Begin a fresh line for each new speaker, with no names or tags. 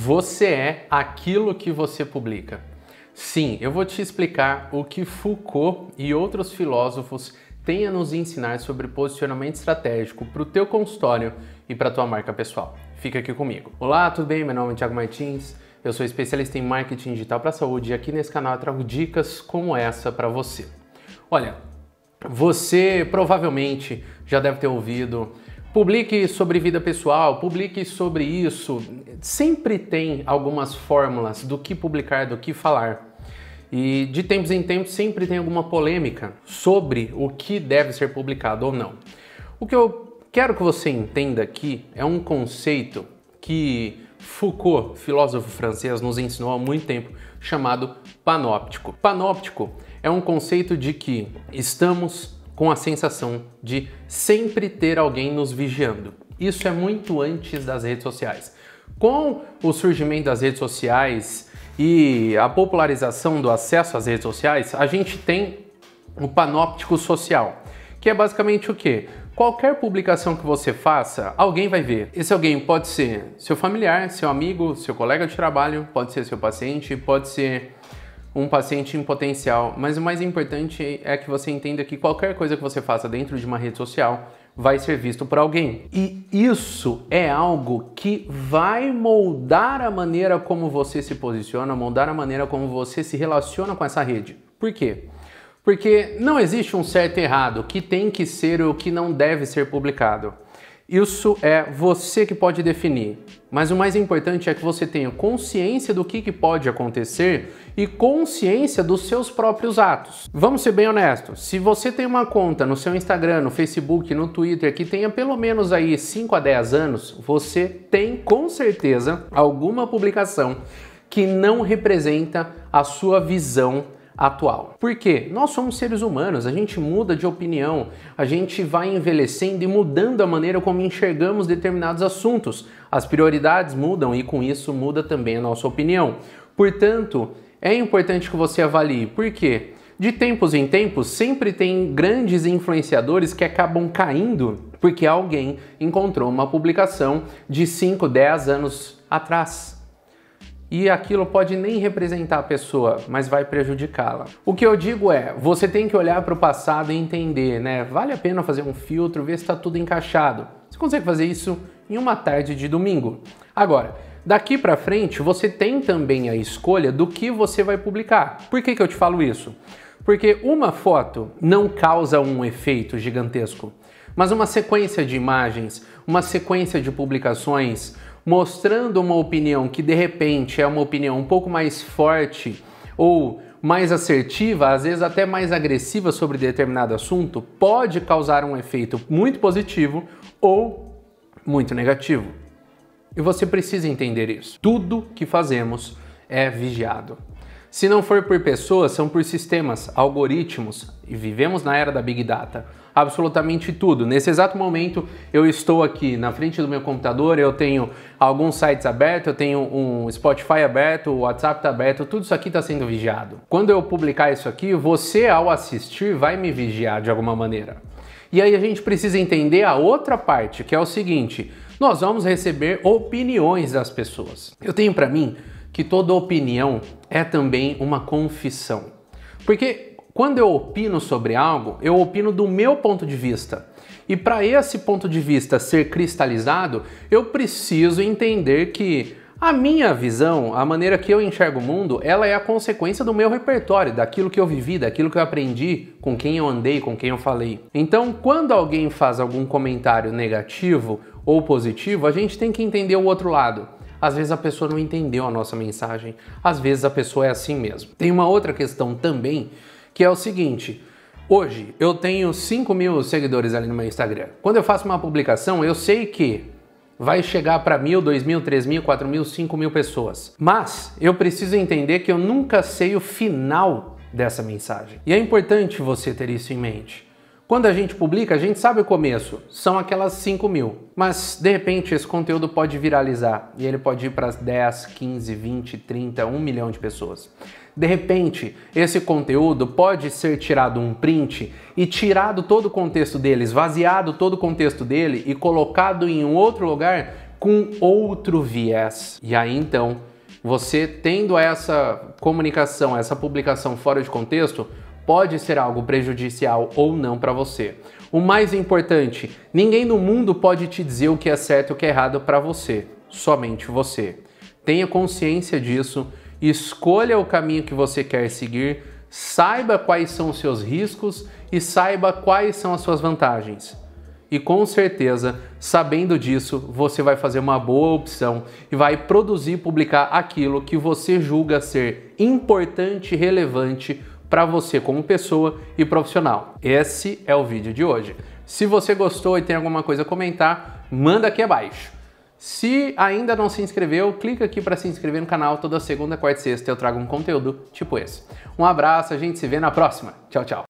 Você é aquilo que você publica. Sim, eu vou te explicar o que Foucault e outros filósofos têm a nos ensinar sobre posicionamento estratégico para o teu consultório e para a tua marca pessoal. Fica aqui comigo. Olá, tudo bem? Meu nome é Thiago Martins. Eu sou especialista em marketing digital para a saúde e aqui nesse canal eu trago dicas como essa para você. Olha, você provavelmente já deve ter ouvido Publique sobre vida pessoal, publique sobre isso. Sempre tem algumas fórmulas do que publicar, do que falar. E de tempos em tempos sempre tem alguma polêmica sobre o que deve ser publicado ou não. O que eu quero que você entenda aqui é um conceito que Foucault, filósofo francês, nos ensinou há muito tempo, chamado panóptico. Panóptico é um conceito de que estamos com a sensação de sempre ter alguém nos vigiando. Isso é muito antes das redes sociais. Com o surgimento das redes sociais e a popularização do acesso às redes sociais, a gente tem o panóptico social, que é basicamente o quê? Qualquer publicação que você faça, alguém vai ver. Esse alguém pode ser seu familiar, seu amigo, seu colega de trabalho, pode ser seu paciente, pode ser um paciente em potencial, mas o mais importante é que você entenda que qualquer coisa que você faça dentro de uma rede social vai ser visto por alguém. E isso é algo que vai moldar a maneira como você se posiciona, moldar a maneira como você se relaciona com essa rede. Por quê? Porque não existe um certo e errado, que tem que ser o que não deve ser publicado. Isso é você que pode definir. Mas o mais importante é que você tenha consciência do que, que pode acontecer e consciência dos seus próprios atos. Vamos ser bem honestos: se você tem uma conta no seu Instagram, no Facebook, no Twitter que tenha pelo menos aí 5 a 10 anos, você tem com certeza alguma publicação que não representa a sua visão atual. Porque nós somos seres humanos, a gente muda de opinião, a gente vai envelhecendo e mudando a maneira como enxergamos determinados assuntos. As prioridades mudam e com isso muda também a nossa opinião. Portanto, é importante que você avalie. Por quê? De tempos em tempos, sempre tem grandes influenciadores que acabam caindo porque alguém encontrou uma publicação de 5, 10 anos atrás e aquilo pode nem representar a pessoa, mas vai prejudicá-la. O que eu digo é, você tem que olhar para o passado e entender, né? Vale a pena fazer um filtro, ver se está tudo encaixado. Você consegue fazer isso em uma tarde de domingo. Agora, daqui para frente, você tem também a escolha do que você vai publicar. Por que, que eu te falo isso? Porque uma foto não causa um efeito gigantesco, mas uma sequência de imagens, uma sequência de publicações, mostrando uma opinião que de repente é uma opinião um pouco mais forte ou mais assertiva, às vezes até mais agressiva sobre determinado assunto, pode causar um efeito muito positivo ou muito negativo. E você precisa entender isso. Tudo que fazemos é vigiado. Se não for por pessoas, são por sistemas, algoritmos, e vivemos na era da Big Data. Absolutamente tudo. Nesse exato momento, eu estou aqui na frente do meu computador, eu tenho alguns sites abertos, eu tenho um Spotify aberto, o WhatsApp está aberto, tudo isso aqui está sendo vigiado. Quando eu publicar isso aqui, você, ao assistir, vai me vigiar de alguma maneira. E aí a gente precisa entender a outra parte, que é o seguinte: nós vamos receber opiniões das pessoas. Eu tenho para mim que toda opinião é também uma confissão. Porque quando eu opino sobre algo, eu opino do meu ponto de vista. E para esse ponto de vista ser cristalizado, eu preciso entender que a minha visão, a maneira que eu enxergo o mundo, ela é a consequência do meu repertório, daquilo que eu vivi, daquilo que eu aprendi, com quem eu andei, com quem eu falei. Então, quando alguém faz algum comentário negativo ou positivo, a gente tem que entender o outro lado. Às vezes a pessoa não entendeu a nossa mensagem, às vezes a pessoa é assim mesmo. Tem uma outra questão também que é o seguinte. Hoje eu tenho 5 mil seguidores ali no meu Instagram. Quando eu faço uma publicação, eu sei que vai chegar para mil, dois mil, três mil, quatro mil, cinco mil pessoas. Mas eu preciso entender que eu nunca sei o final dessa mensagem. E é importante você ter isso em mente. Quando a gente publica, a gente sabe o começo, são aquelas 5 mil. Mas de repente esse conteúdo pode viralizar e ele pode ir para 10, 15, 20, 30, 1 milhão de pessoas. De repente, esse conteúdo pode ser tirado um print e tirado todo o contexto dele, esvaziado todo o contexto dele e colocado em um outro lugar com outro viés. E aí então, você tendo essa comunicação, essa publicação fora de contexto, pode ser algo prejudicial ou não para você. O mais importante, ninguém no mundo pode te dizer o que é certo e o que é errado para você, somente você. Tenha consciência disso, escolha o caminho que você quer seguir, saiba quais são os seus riscos e saiba quais são as suas vantagens. E com certeza, sabendo disso, você vai fazer uma boa opção e vai produzir e publicar aquilo que você julga ser importante e relevante para você como pessoa e profissional. Esse é o vídeo de hoje. Se você gostou e tem alguma coisa a comentar, manda aqui abaixo. Se ainda não se inscreveu, clica aqui para se inscrever no canal. Toda segunda, quarta e sexta eu trago um conteúdo tipo esse. Um abraço, a gente se vê na próxima. Tchau, tchau.